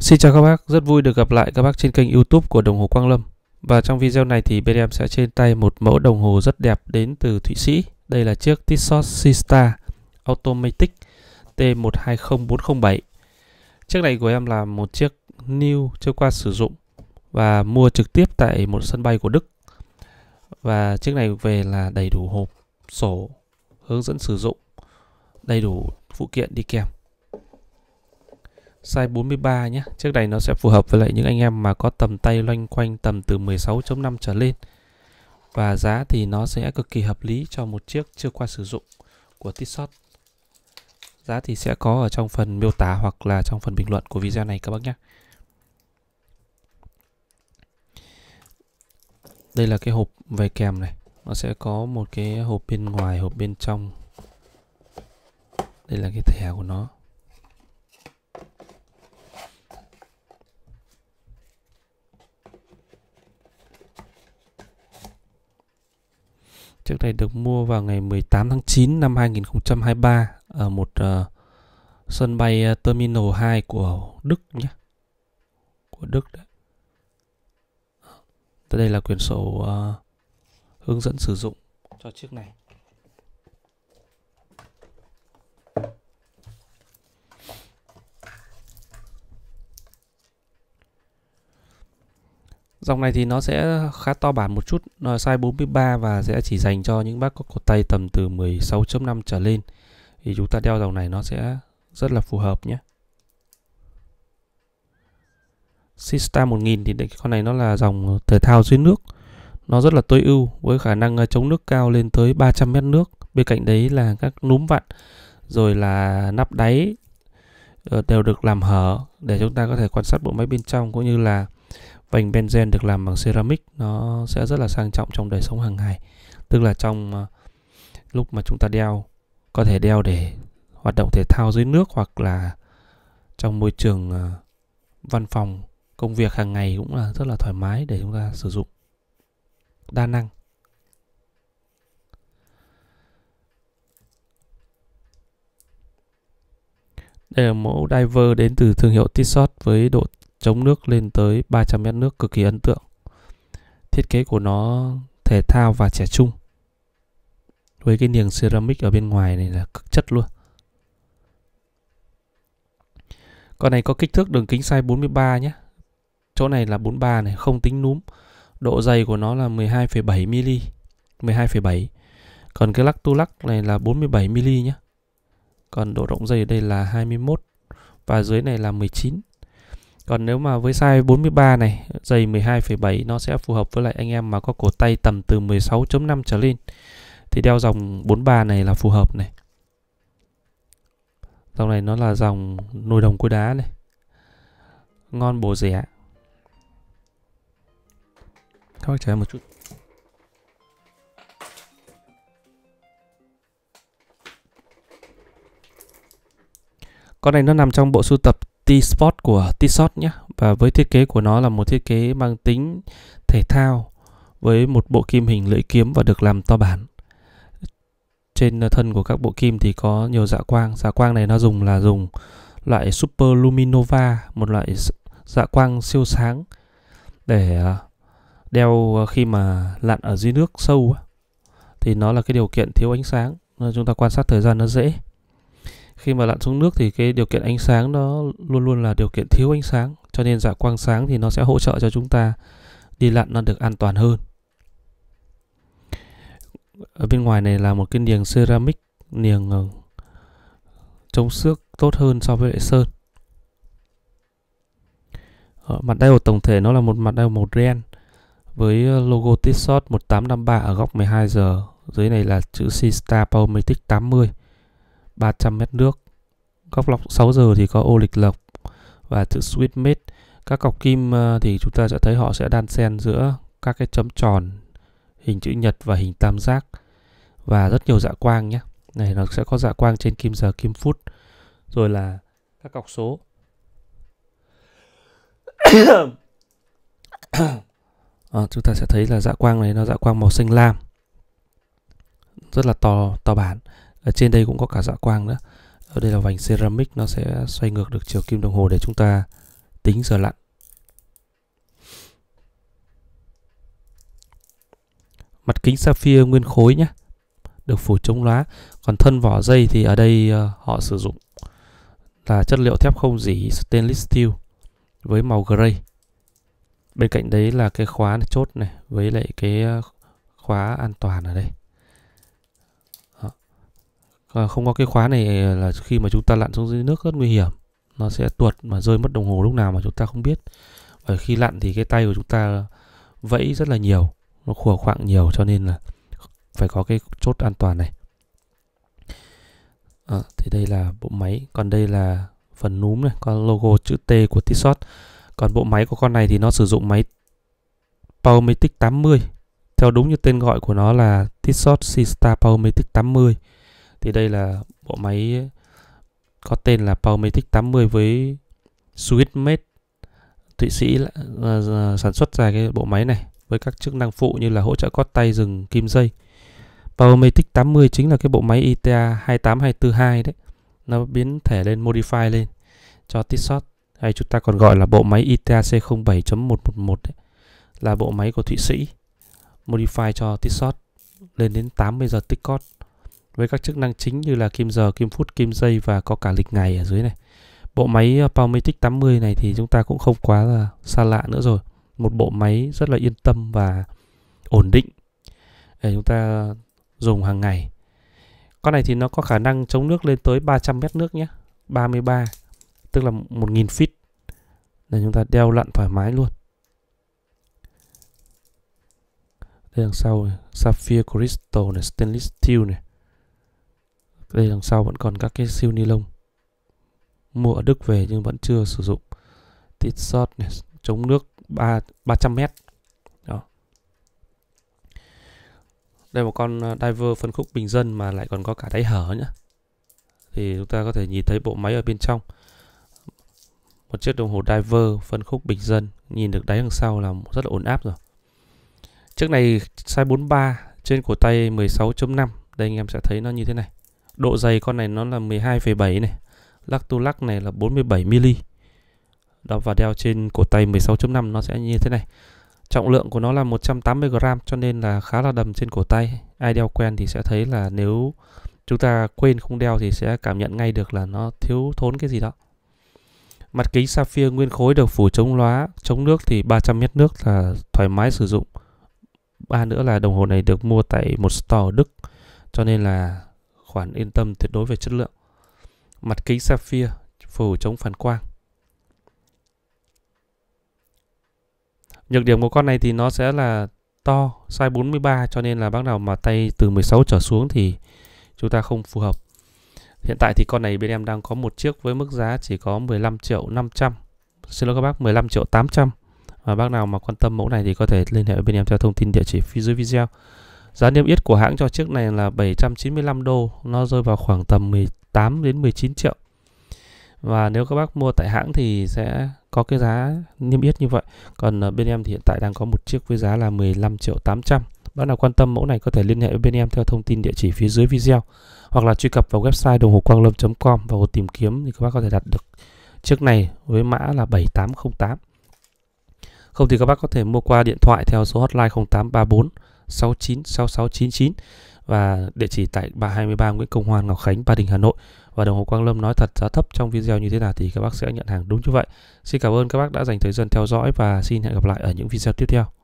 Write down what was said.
Xin chào các bác, rất vui được gặp lại các bác trên kênh youtube của đồng hồ Quang Lâm Và trong video này thì bên em sẽ trên tay một mẫu đồng hồ rất đẹp đến từ Thụy Sĩ Đây là chiếc Tissot Sista Automatic T120407 Chiếc này của em là một chiếc new chưa qua sử dụng Và mua trực tiếp tại một sân bay của Đức Và chiếc này về là đầy đủ hộp, sổ, hướng dẫn sử dụng Đầy đủ phụ kiện đi kèm size 43 nhé chiếc này nó sẽ phù hợp với lại những anh em mà có tầm tay loanh quanh tầm từ 16.5 trở lên và giá thì nó sẽ cực kỳ hợp lý cho một chiếc chưa qua sử dụng của Tissot giá thì sẽ có ở trong phần miêu tả hoặc là trong phần bình luận của video này các bác nhé đây là cái hộp về kèm này nó sẽ có một cái hộp bên ngoài hộp bên trong đây là cái thẻ của nó Chiếc này được mua vào ngày 18 tháng 9 năm 2023 ở một uh, sân bay ờ, Terminal 2 của Đức nhé. Của Đức đấy. Ờ, đây là quyển sổ uh, hướng dẫn sử dụng cho chiếc này. Dòng này thì nó sẽ khá to bản một chút, nó size 43 và sẽ chỉ dành cho những bác có cột tay tầm từ 16.5 trở lên. Thì chúng ta đeo dòng này nó sẽ rất là phù hợp nhé. Sistar 1000 thì con này nó là dòng thể thao dưới nước. Nó rất là tối ưu với khả năng ờ, chống nước cao lên tới 300 mét nước. Bên cạnh đấy là các núm vặn rồi là nắp đáy ờ, đều được làm hở để chúng ta có thể quan sát bộ máy bên trong cũng như là vành benzen được làm bằng ceramic nó sẽ rất là sang trọng trong đời sống hàng ngày tức là trong ờ, lúc mà chúng ta đeo có thể đeo để hoạt động thể thao dưới nước hoặc là trong môi trường ờ, văn phòng công việc hàng ngày cũng là rất là thoải mái để chúng ta sử dụng đa năng Đây là mẫu diver đến từ thương hiệu Tissot với độ chống nước lên tới 300 mét nước cực kỳ ấn tượng. Thiết kế của nó thể thao và trẻ trung. Với cái niềng ceramic ở bên ngoài này là cực chất luôn. Con này có kích thước đường kính size 43 nhé. Chỗ này là 43 này, không tính núm. Độ dày của nó là 12,7mm. 12,7. Còn cái lắc tu lắc này là 47mm nhé. Còn độ rộng dây ở đây là 21 và dưới này là 19 còn nếu mà với size 43 này dày 12,7 nó sẽ phù hợp với lại anh em mà có cổ tay tầm từ 16.5 trở lên thì đeo dòng 43 này là phù hợp này dòng này nó là dòng nồi đồng cối đá này ngon bổ rẻ các bác chờ một chút con này nó nằm trong bộ sưu tập T-Sport của T-Shot nhé và với thiết kế của nó là một thiết kế mang tính thể thao với một bộ kim hình lưỡi kiếm và được làm to bản trên thân của các bộ kim thì có nhiều dạ quang dạ quang này nó dùng là dùng loại super luminova một loại dạ quang siêu sáng để à, đeo khi mà lặn ở dưới nước sâu thì nó là cái điều kiện thiếu ánh sáng chúng ta quan sát thời gian nó dễ khi mà lặn xuống nước thì cái điều kiện ánh sáng nó luôn luôn là điều kiện thiếu ánh sáng cho nên dạ quang sáng thì nó sẽ hỗ trợ cho chúng ta đi lặn nó được an toàn hơn ở bên ngoài này là một cái niềng ceramic niềng ờ, chống xước tốt hơn so với lại sơn ở ờ, mặt đeo tổng thể nó là một mặt đeo màu đen với ờ, logo Tissot 1853 ở góc 12 giờ dưới này là chữ C-Star Powermatic 80 300 mét nước. Góc lọc 6 giờ thì có ô lịch lọc và chữ Swiss made. Các cọc kim ờ, thì chúng ta sẽ thấy họ sẽ đan xen giữa các cái chấm tròn hình chữ nhật và hình tam giác và rất nhiều dạ quang nhé. Này nó sẽ có dạ quang trên kim giờ, kim phút rồi là các cọc số. à, chúng ta sẽ thấy là dạ quang này nó dạ quang màu xanh lam rất là to to bản ở trên đây cũng có cả dạ quang nữa ở đây là vành ceramic nó sẽ xoay ngược được chiều kim đồng hồ để chúng ta tính giờ lặn mặt kính sapphire nguyên khối nhé được phủ chống lá còn thân vỏ dây thì ở đây uh, họ sử dụng là chất liệu thép không dỉ stainless steel với màu gray bên cạnh đấy là cái khóa chốt này với lại cái ờ, khóa an toàn ở đây à, không có cái khóa này là khi mà chúng ta lặn xuống dưới nước rất nguy hiểm nó sẽ tuột mà rơi mất đồng hồ lúc nào mà chúng ta không biết và khi lặn thì cái tay của chúng ta vẫy rất là nhiều nó khủa khoảng nhiều cho nên là phải có cái chốt an toàn này à, thì đây là bộ máy còn đây là phần núm này con logo chữ T của Tissot còn bộ máy của con này thì nó sử dụng máy Powermatic 80 theo đúng như tên gọi của nó là Tissot Sista Powermatic 80 thì đây là bộ máy có tên là Powermatic 80 với SwissMade Thụy Sĩ là, uh, ờ, ờ, sản xuất ra cái bộ máy này với các chức năng phụ như là hỗ trợ cót tay dừng kim dây. Powermatic 80 chính là cái bộ máy ITA 28242 đấy. Nó biến thể lên modify lên cho Tissot hay chúng ta còn gọi là bộ máy ITA C07.111 đấy. Là bộ máy của Thụy Sĩ modify cho Tissot lên đến 80 giờ tích cót với các chức năng chính như là kim giờ, kim phút, kim giây và có cả lịch ngày ở dưới này. Bộ máy ờ, Powermatic 80 này thì chúng ta cũng không quá là xa lạ nữa rồi. Một bộ máy rất là yên tâm và ổn định để chúng ta dùng hàng ngày. Con này thì nó có khả năng chống nước lên tới 300 mét nước nhé. 33, tức là 1.000 feet. Để chúng ta đeo lặn thoải mái luôn. Đây đằng sau này, Sapphire Crystal này, Stainless Steel này đây đằng sau vẫn còn các cái siêu ni lông mua ở Đức về nhưng vẫn chưa sử dụng tít sót này chống nước 3 300 mét đó đây một con à, diver phân khúc bình dân mà lại còn có cả đáy hở nhá thì chúng ta có thể nhìn thấy bộ máy ở bên trong một chiếc đồng hồ diver phân khúc bình dân nhìn được đáy đằng sau là rất là ổn áp rồi chiếc này size 43 trên cổ tay 16.5 đây anh em sẽ thấy nó như thế này Độ dày con này nó là 12,7 này. Lắc tu lắc này là 47 mm. Đó và đeo trên cổ tay 16.5 nó sẽ như thế này. Trọng lượng của nó là 180 gram, cho nên là khá là đầm trên cổ tay. Ai đeo quen thì sẽ thấy là nếu chúng ta quên không đeo thì sẽ cảm nhận ngay được là nó thiếu thốn cái gì đó. Mặt kính sapphire nguyên khối được phủ chống lóa, chống nước thì 300 mét nước là thoải mái sử dụng. Ba nữa là đồng hồ này được mua tại một store ở Đức cho nên là khoản yên tâm tuyệt đối về chất lượng. Mặt kính sapphire phủ chống phản quang. Nhược điểm của con này thì nó sẽ là to, size 43 cho nên là bác nào mà tay từ 16 trở xuống thì chúng ta không phù hợp. Hiện tại thì con này bên em đang có một chiếc với mức giá chỉ có 15 triệu 500. Xin lỗi các bác, 15 triệu 800. Và bác nào mà quan tâm mẫu này thì có thể liên hệ bên em theo thông tin địa chỉ phía dưới video. Giá niêm yết của hãng cho chiếc này là 795 đô, nó rơi vào khoảng tầm 18 đến 19 triệu. Và nếu các bác mua tại hãng thì sẽ có cái giá niêm yết như vậy. Còn ờ, bên em thì hiện tại đang có một chiếc với giá là 15 triệu 800. Bác nào quan tâm mẫu này có thể liên hệ với bên em theo thông tin địa chỉ phía dưới video hoặc là truy cập vào website đồng hồ quang lâm.com và vào tìm kiếm thì các bác có thể đặt được chiếc này với mã là 7808. Không thì các bác có thể mua qua điện thoại theo số hotline 0834 696699 và địa chỉ tại 323 Nguyễn Công Hoan, Ngọc Khánh, Ba Đình, Hà Nội. Và đồng hồ Quang Lâm nói thật giá thấp trong video như thế nào thì các bác sẽ nhận hàng đúng như vậy. Xin cảm ơn các bác đã dành thời gian theo dõi và xin hẹn gặp lại ở những video tiếp theo.